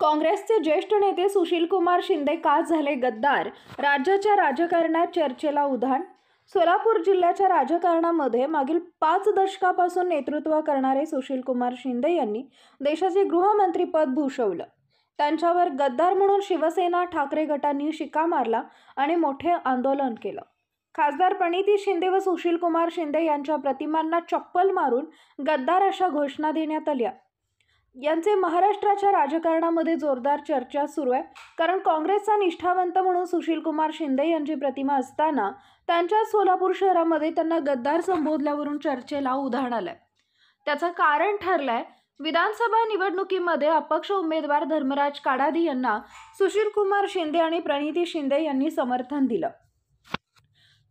काँग्रेसचे ज्येष्ठ नेते सुशीलकुमार शिंदे का झाले गद्दार राज्याच्या राजकारणात चर्चेला उधाण सोलापूर जिल्ह्याच्या राजकारणामध्ये मागील पाच दशकापासून नेतृत्व करणारे सुशीलकुमार शिंदे यांनी देशाचे गृहमंत्रीपद भूषवलं त्यांच्यावर गद्दार म्हणून शिवसेना ठाकरे गटांनी शिका मारला आणि मोठे आंदोलन केलं खासदार प्रणिती शिंदे व सुशीलकुमार शिंदे यांच्या प्रतिमांना चप्पल मारून गद्दार अशा घोषणा देण्यात आल्या यांचे महाराष्ट्राच्या राजकारणामध्ये जोरदार चर्चा सुरू आहे कारण काँग्रेसचा निष्ठावंत म्हणून सुशीलकुमार शिंदे यांची प्रतिमा असताना त्यांच्या सोलापूर शहरामध्ये त्यांना गद्दार संबोधल्यावरून चर्चेला उधाण आलं त्याचं कारण ठरलंय विधानसभा निवडणुकीमध्ये अपक्ष उमेदवार धर्मराज काडादी यांना सुशीलकुमार शिंदे आणि प्रणिती शिंदे यांनी समर्थन दिलं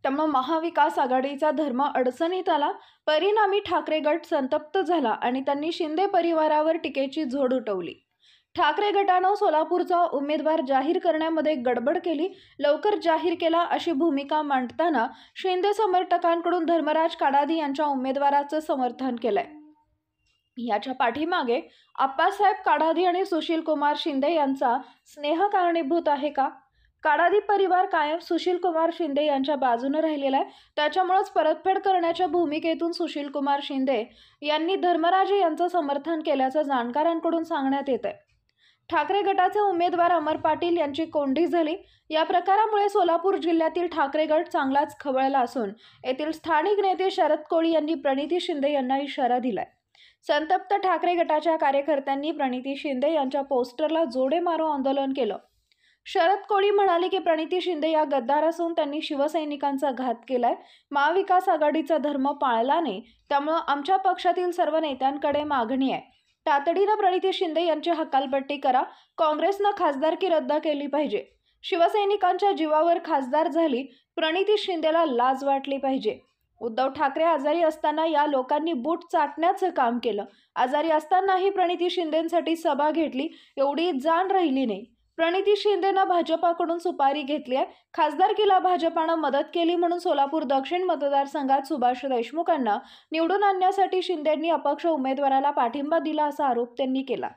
त्यामुळे महाविकास आघाडीचा धर्म अडचणीत आला परिणामी ठाकरे गट संतप्त झाला आणि त्यांनी शिंदे परिवारावर टीकेची झोड उठवली ठाकरे गटानं सोलापूरचा उमेदवार जाहीर करण्यामध्ये गडबड केली लवकर जाहीर केला अशी भूमिका मांडताना शिंदे समर्थकांकडून धर्मराज काडादी यांच्या उमेदवाराचं समर्थन केलंय याच्या पाठीमागे आप्पासाहेब काढादी आणि सुशील कुमार शिंदे यांचा स्नेह कारणीभूत आहे का काडादी परिवार कायम कुमार शिंदे यांच्या बाजूने राहिलेला आहे त्याच्यामुळेच परतफेड करण्याच्या भूमिकेतून सुशील कुमार शिंदे यांनी धर्मराजे यांचं समर्थन केल्याचं जाणकारांकडून सांगण्यात येत आहे ठाकरे गटाचे उमेदवार अमर पाटील यांची कोंडी झाली या प्रकारामुळे सोलापूर जिल्ह्यातील ठाकरे गट चांगलाच खवळला असून येथील स्थानिक नेते शरद कोळी यांनी प्रणिती शिंदे यांना इशारा दिलाय संतप्त ठाकरे गटाच्या कार्यकर्त्यांनी प्रणिती शिंदे यांच्या पोस्टरला जोडे मारो आंदोलन केलं शरद कोळी म्हणाले की प्रणिती शिंदे या गद्दार असून त्यांनी शिवसैनिकांचा घात केलाय महाविकास आघाडीचा धर्म पाळला नाही त्यामुळं आमच्या पक्षातील सर्व नेत्यांकडे मागणी आहे तातडीनं प्रणिती शिंदे यांची हकालपट्टी करा काँग्रेसनं खासदारकी रद्द केली पाहिजे शिवसैनिकांच्या जीवावर खासदार झाली प्रणिती शिंदेला लाज वाटली पाहिजे उद्धव ठाकरे आजारी असताना या लोकांनी बूट चाटण्याचं काम केलं आजारी असतानाही प्रणिती शिंदेसाठी सभा घेतली एवढी जाण राहिली नाही प्रणिती शिंदेनं भाजपाकडून सुपारी घेतली आहे खासदारकीला भाजपानं मदत केली म्हणून सोलापूर दक्षिण मतदारसंघात सुभाष देशमुखांना निवडून आणण्यासाठी शिंदेंनी अपक्ष उमेदवाराला पाठिंबा दिला असा आरोप त्यांनी केला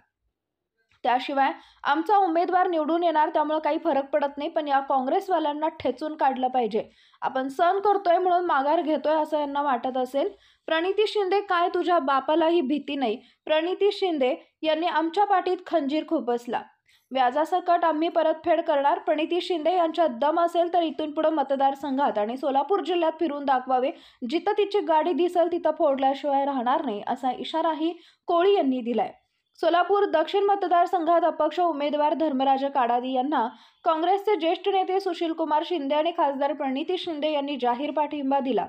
त्याशिवाय आमचा उमेदवार निवडून येणार त्यामुळे काही फरक पडत नाही पण या काँग्रेसवाल्यांना ठेचून काढलं पाहिजे आपण सण करतोय म्हणून माघार घेतोय असं यांना वाटत असेल प्रणिती शिंदे काय तुझ्या बापालाही भीती नाही प्रणिती शिंदे यांनी आमच्या पाठीत खंजीर खुपसला व्याजासकट आम्ही परतफेड करणार प्रणिती शिंदे यांच्या दम असेल तर इथून पुढे मतदारसंघात आणि सोलापूर जिल्ह्यात फिरून दाखवावे जिथं तिची गाडी दिसेल तिथं फोडल्याशिवाय राहणार नाही असा इशाराही कोळी यांनी दिलाय सोलापूर दक्षिण मतदारसंघात अपक्ष उमेदवार धर्मराज काडादी यांना काँग्रेसचे ज्येष्ठ नेते सुशीलकुमार शिंदे आणि खासदार प्रणिती शिंदे यांनी जाहीर पाठिंबा दिला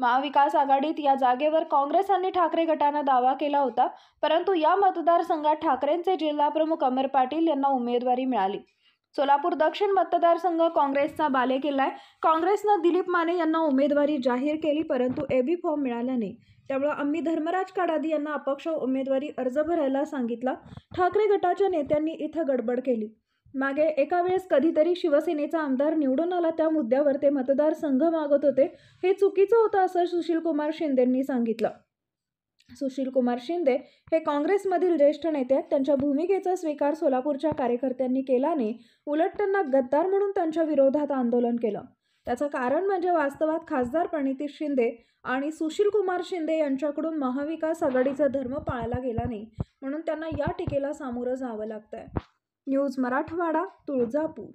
महाविकास आघाडीत या जागेवर काँग्रेस आणि ठाकरे गटानं दावा केला होता परंतु या मतदारसंघात ठाकरेंचे जिल्हाप्रमुख अमर पाटील यांना उमेदवारी मिळाली सोलापूर दक्षिण मतदारसंघ काँग्रेसचा बाले आहे काँग्रेसनं दिलीप माने यांना उमेदवारी जाहीर केली परंतु एबी फॉर्म मिळाला नाही त्यामुळे आम्ही धर्मराज काडादी यांना अपक्ष उमेदवारी अर्ज भरायला सांगितला ठाकरे गटाच्या नेत्यांनी इथं गडबड केली मागे एका वेळेस कधीतरी शिवसेनेचा आमदार निवडून आला त्या मुद्द्यावर ते मतदारसंघ मागत होते हे चुकीचं होतं असं सुशीलकुमार शिंदेंनी सांगितलं सुशीलकुमार शिंदे हे काँग्रेसमधील ज्येष्ठ नेते आहेत त्यांच्या भूमिकेचा स्वीकार सोलापूरच्या कार्यकर्त्यांनी नाही उलट त्यांना गद्दार म्हणून त्यांच्या विरोधात आंदोलन केलं त्याचं कारण म्हणजे वास्तवात खासदार प्रणिती शिंदे आणि सुशीलकुमार शिंदे यांच्याकडून महाविकास आघाडीचा धर्म पाळला गेला नाही म्हणून त्यांना या टीकेला सामोरं जावं लागतंय न्यूज मराठवाडा तुळजापूर